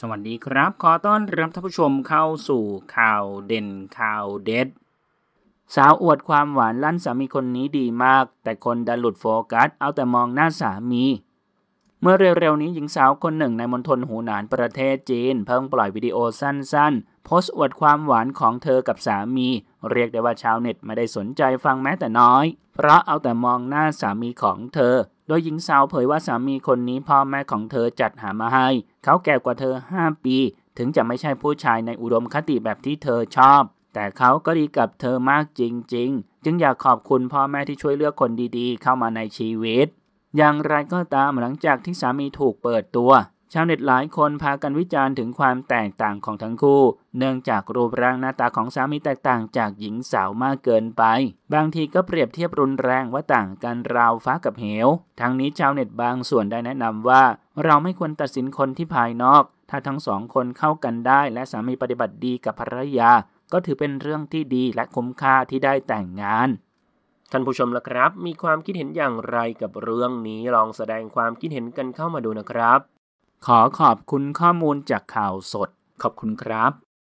สวัสดีครับ ขอต้อนรับท่านผู้ชมเข้าสู่ข่าวเด่นข่าวเด็ด สาวอวดความหวานลั่นสามีคนนี้ดีมาก แต่คนดันหลุดโฟกัส เอาแต่มองหน้าสามี เมื่อเร็วๆนี้หญิงสาวคนหนึ่งในมณฑลหูหนานประเทศจีน เพิ่งปล่อยวิดีโอสั้นๆโพสต์อวดความหวานของเธอกับสามี เรียกได้ว่าชาวเน็ตไม่ได้สนใจฟังแม้แต่น้อย เพราะเอาแต่มองหน้าสามีของเธอดยหญิงสาวเผยว่าสามีคนนี้พ่อแม่ของเธอจัดหามาให้ เขาแก่กว่าเธอ 5 ปี ถึงจะไม่ใช่ผู้ชายในอุดมคติแบบที่เธอชอบ แต่เขาก็ดีกับเธอมากจริง ๆ จึงอยากขอบคุณพ่อแม่ที่ช่วยเลือกคนดีๆ เข้ามาในชีวิต อย่างไรก็ตามหลังจากที่สามีถูกเปิดตัวชาวเน็ตหลายคนพากันวิจารณ์ถึงความแตกต่างของทั้งคู่ เนื่องจากรูปร่างหน้าตาของสามีแตกต่างจากหญิงสาวมากเกินไป บางทีก็เปรียบเทียบรุนแรงว่าต่างกันราวฟ้ากับเหวทั้งนี้ชาวเน็ตบางส่วนได้แนะนำว่า เราไม่ควรตัดสินคนที่ภายนอก ถ้าทั้งสองคนเข้ากันได้และสามีปฏิบัติดีกับภรรยา ก็ถือเป็นเรื่องที่ดีและคุ้มค่าที่ได้แต่งงานท่านผู้ชมละครับ มีความคิดเห็นอย่างไรกับเรื่องนี้ลองแสดงความคิดเห็นกันเข้ามาดูนะครับขอขอบคุณข้อมูลจากข่าวสด ขอบคุณครับ